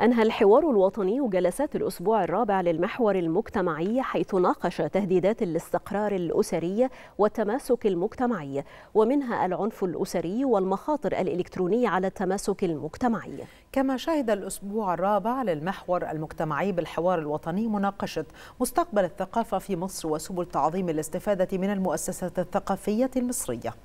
أنهى الحوار الوطني جلسات الأسبوع الرابع للمحور المجتمعي حيث ناقش تهديدات الاستقرار الأسري والتماسك المجتمعي ومنها العنف الأسري والمخاطر الإلكترونية على التماسك المجتمعي كما شهد الأسبوع الرابع للمحور المجتمعي بالحوار الوطني مناقشة مستقبل الثقافة في مصر وسبل تعظيم الاستفادة من المؤسسات الثقافية المصرية